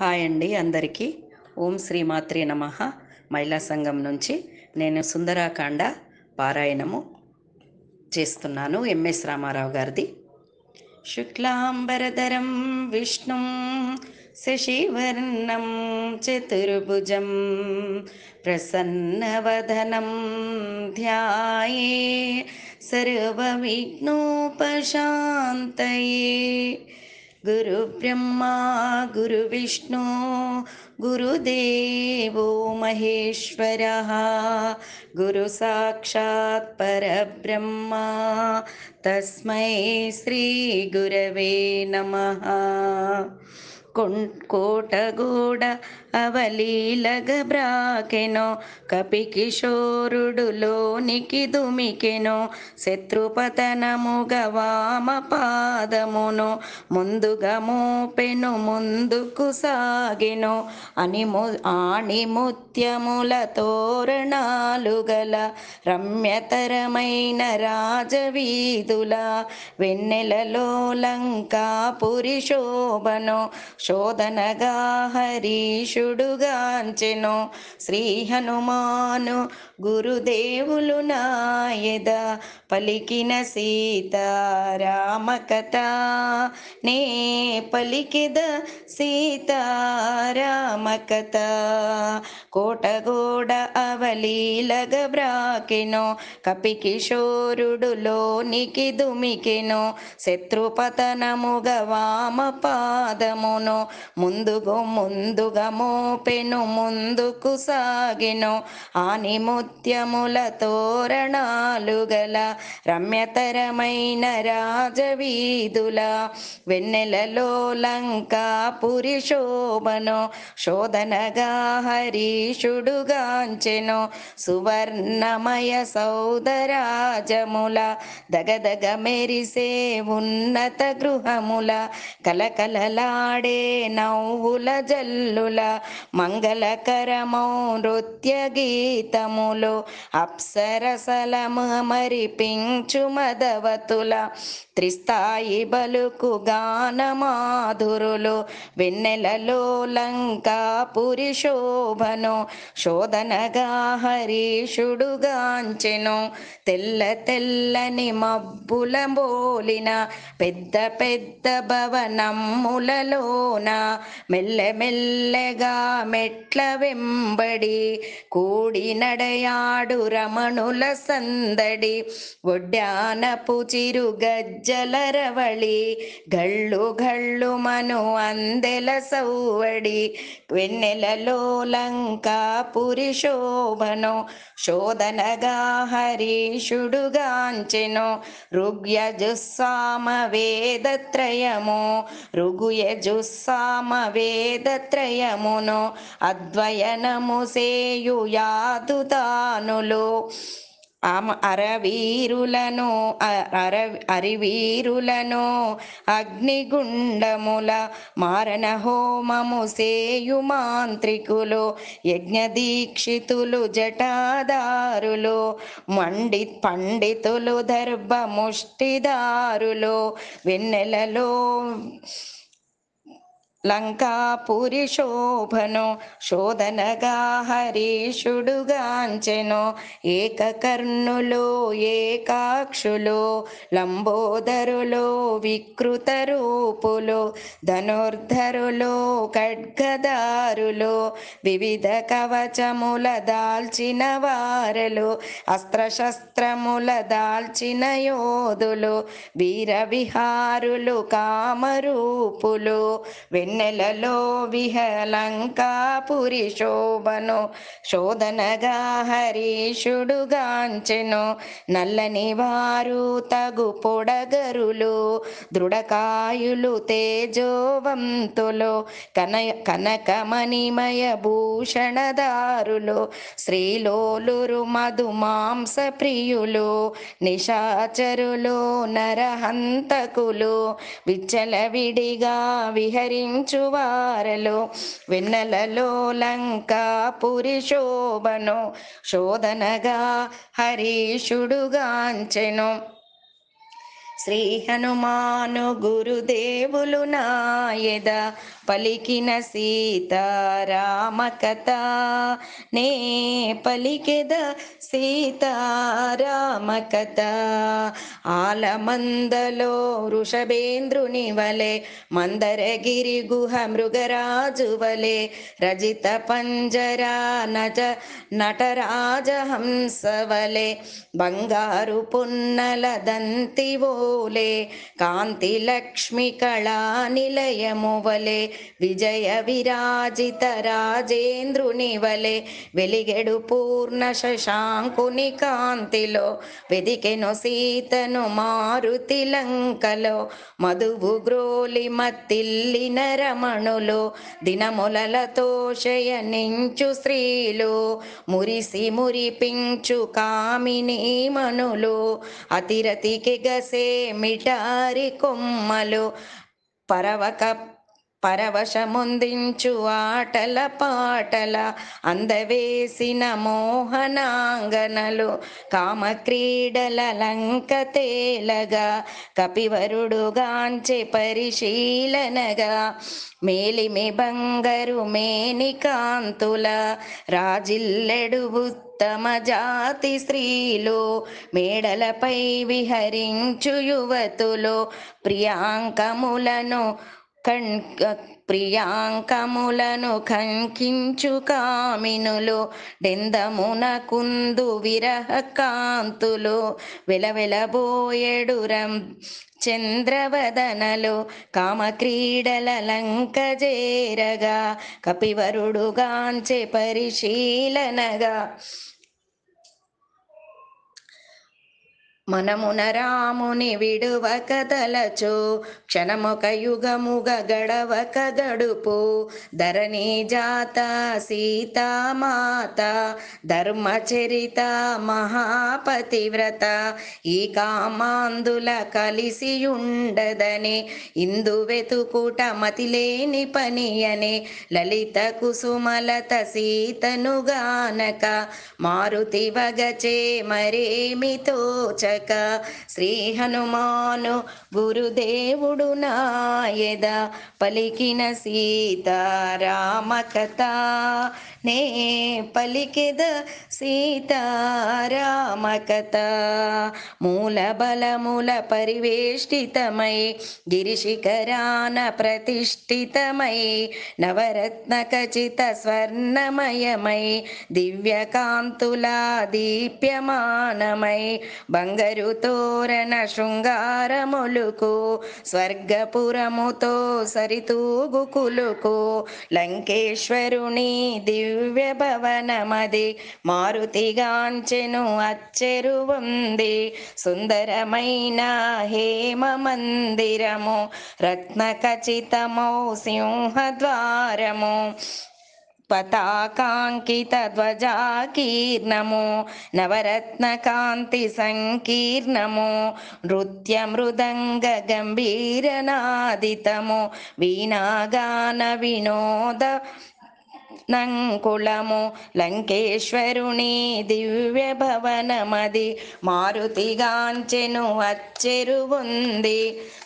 hi అండి అందరికీ ఓం శ్రీ మాత్రి నమ మహిళా సంఘం నుంచి నేను సుందరాకాండ పారాయణము చేస్తున్నాను ఎంఎస్ రామారావు గారిది శుక్లాంబరధరం విష్ణుం శశివర్ణం చతుర్భుజం ప్రసన్నవధనం ధ్యాయే సర్వవిఘ్నోపశాంతయే गुरुब्रह्मा गुरुविष्णु गुरुदेवो महेश्वरः गुरुसाक्षात् परब्रह्म तस्मै श्रीगुरवे नमः कुण् కిషోరుడు లోనికి దుమికెనో శత్రుపతనము గవామ పాదమును ముందుగా మోపెను ముందుకు సాగెను అనిము ఆణిముత్యముల తోరణాలు గల రమ్యతరమైన రాజవీధుల వెన్నెలలో లంకా పురిశోభను శోధనగా హరీషు రక్షుడుగాంచెను శ్రీ హనుమాను గురుదేవులు నాయద పలికిన సీతారామ కథ నే పలికిద సీతారామ కథ కోటగోడ అవలీలగ బ్రాకెను లోనికి దుమికెను శత్రుపతనముగ వామ పాదమును ముందుగు ముందుగా మోపెను ముందుకు సాగెను ఆనిము ముత్యముల తోరణాలు గల రమ్యతరమైన రాజవీధుల వెన్నెలలో లంకా పురిశోభను శోధనగా హరీషుడుగాంచెను సువర్ణమయ సౌదరాజముల దగదగ మెరిసే ఉన్నత గృహముల కలకలలాడే నవ్వుల జల్లుల మంగళకరమౌ నృత్య గీతముల అప్సరసల మరిపించు మదవతుల త్రిస్థాయి బలుకు గానమాధురులు వెన్నెలలో పురి శోభను శోధనగా హరీషుడుగాంచెను తెల్ల తెల్లని మబ్బుల బోలిన పెద్ద పెద్ద మెల్ల మెల్లగా మెట్ల వెంబడి కూడి నడయాడు రమణుల సందడి ఒడ్డానపు చిరుగజ్జ ಜಲರವಳಿ ಗಳ್ಳು ಗಳ್ಳು ಮನು ಅಂದೆಲ ಸೌವಡಿ ವೆನ್ನೆಲೋ ಲಂಕಾ ಪುರಿಶೋಭನೋ ಶೋಧನಗಾ హరీషుడుగాంచెను ఋగ్యజుస్సామ వేదత్రయము ఋగుయజుస్సామ వేదత్రయమును అద్వయనము సేయుయాదుదానులు అరవీరులను అర అరివీరులను అగ్నిగుండముల మారణ హోమము సేయు మాంత్రికులు యజ్ఞదీక్షితులు జటాదారులు మండి పండితులు దర్భ ముష్టిదారులు వెన్నెలలో శోభను శోధనగా హరీషుడుగాంచెను ఏకకర్ణులు ఏకాక్షులు లంబోదరులో వికృత రూపులు ధనుర్ధరులు ఖడ్గదారులు వివిధ కవచముల దాల్చిన వారులు అస్త్రశస్త్రముల దాల్చిన యోధులు వీర విహారులు కామరూపులు వెన్నెలలో విహలంకా పురి శోభను శోధనగా గాంచెను నల్లని వారు తగు పొడగరులు దృఢకాయులు తేజోవంతులు కన కనకమణిమయ భూషణదారులు శ్రీలోలురు మధుమాంస ప్రియులు నిశాచరులు నరహంతకులు విచ్చలవిడిగా విహరి ధరించువారలో వెన్నెలలో లంకాపురి శోభను శోధనగా హరీషుడుగాంచెను శ్రీ హనుమాను గురుదేవులు నాయద పలికిన సీతారామ కథ నే పలికెద సీతారామ కథ ఆలమందలో వృషభేంద్రుని వలె మందరగిరి గుహ మృగరాజు వలె రజిత పంజరా నజ నటరాజ హంస వలె బంగారు పున్నల దంతివో పోలే కాంతి లక్ష్మి కళా నిలయము వలె విజయ విరాజిత రాజేంద్రుని వలె వెలిగెడు పూర్ణ శశాంకుని కాంతిలో వెదికెను సీతను మారుతి లంకలో మధువు గ్రోలి మత్తిల్లిన రమణులు దినములతో శయనించు స్త్రీలు మురిసి మురిపించు కామిని మనులు అతిరతికి గసే మిటారి కొమ్మలు పరవక పరవశముందించు ఆటల పాటల అందవేసిన మోహనాంగనలు కామక్రీడల లంక తేలగా కపివరుడుగాంచె పరిశీలనగా మేలిమి బంగరు మేనికాంతుల రాజిల్లెడు ఉత్తమ జాతి స్త్రీలు మేడలపై విహరించు యువతులు ప్రియాంకములను ప్రియాంకములను కంకించు కామినులు డెందమున కుందు విరహ కాంతులు వెలవెలబోయెడురం చంద్రవదనలు కామక్రీడలంకజేరగా కపివరుడుగాంచె పరిశీలనగా మనమున రాముని విడువక తలచు క్షణమొక యుగముగ గడవక గడుపు ధరణి జాత సీతామాత ధర్మచరిత మహాపతివ్రత ఈ కామాందుల ఉండదని ఇందు వెతుకుట మతిలేని పని అని లలిత కుసుమలత సీతనుగానక మారుతి వగచే మరేమితో చ గనక శ్రీ హనుమాను గురుదేవుడు నాయద పలికిన సీతారామ కథ నే పలికెద సీతారామకథ మూల బలముల పరివేష్టితమై గిరిశిఖరాన ప్రతిష్ఠితమై నవరత్న ఖచిత స్వర్ణమయమై దివ్యకాంతులా దీప్యమానమై బంగరు తోరణ శృంగారములుకు స్వర్గపురముతో సరితూగుకులుకు లంకేశ్వరుని దివ్య దివ్యభవనమది మారుతిగాంచెను ఉంది సుందరమైన హేమ మందిరము రత్న ఖచితమో సింహద్వారము పతాకాంకిత ధ్వజాకీర్ణము నవరత్న కాంతి సంకీర్ణము నృత్య మృదంగ గంభీరనాదితము వీణాగాన వినోద నంకుళము లంకేశ్వరుని దివ్య భవనమది మారుతిగాంచెను అచ్చెరువుంది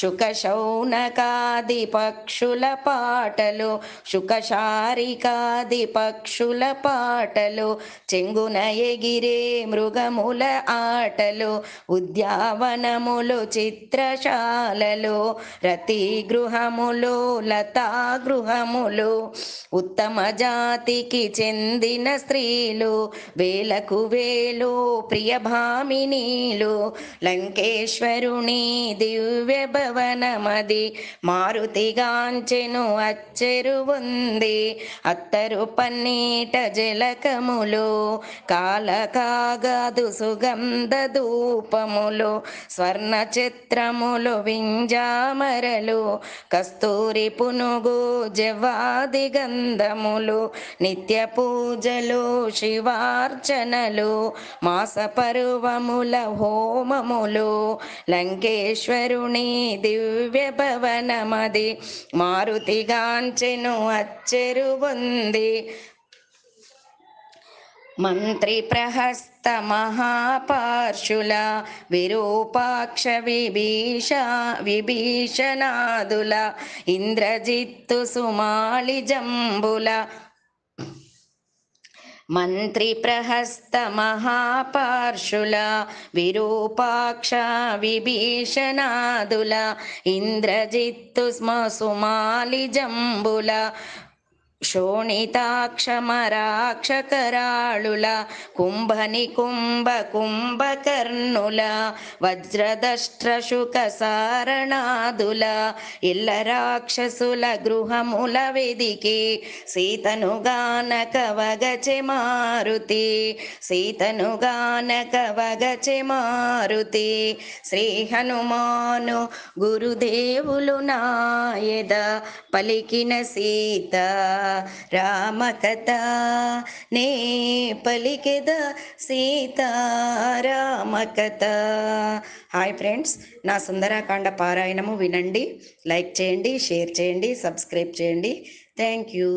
శుకశౌనకాది పక్షుల పాటలు శుకశారికాది పక్షుల పాటలు చెంగున ఎగిరే మృగముల ఆటలు ఉద్యావనములు చిత్రశాలలు రతి గృహములు లతా గృహములు ఉత్తమ జా జాతికి చెందిన స్త్రీలు వేలకు వేలు ప్రియభామినీలు లంకేశ్వరుని దివ్య భవనమది మారుతిగాంచెను ఉంది అత్తరు పన్నీట జలకములు కాలకాగదు సుగంధ ధూపములు స్వర్ణ చిత్రములు వింజామరలు కస్తూరి పునుగు జవాది గంధములు నిత్య పూజలు శివార్చనలు మాసపర్వముల హోమములు లంకేశ్వరుని దివ్య భవనమది మారుతిగాంచెను ఉంది మంత్రి ప్రహస్త మహాపార్షుల విరూపాక్ష విభీష విభీషణాదుల ఇంద్రజిత్తు సుమాళి జంబుల మంత్రి ప్రహస్త మహాపార్షుల విరూపాక్ష విభీషణాదుల ఇంద్రజిత్తు సుమాలి జంబుల శోణితాక్షమరాక్షకరాళుల కుంభని కుంభ కుంభకర్ణుల వజ్రదష్ట్రశుక సారణాదుల ఇల్ల రాక్షసుల గృహముల వెదికి సీతను గానకవగచె మారుతి సీతను గానకవగచె మారుతి శ్రీ హనుమాను గురుదేవులు నాయద పలికిన సీత రామకథ నే పలికెద సీతారామకథ హాయ్ ఫ్రెండ్స్ నా సుందరాకాండ పారాయణము వినండి లైక్ చేయండి షేర్ చేయండి సబ్స్క్రైబ్ చేయండి థ్యాంక్ యూ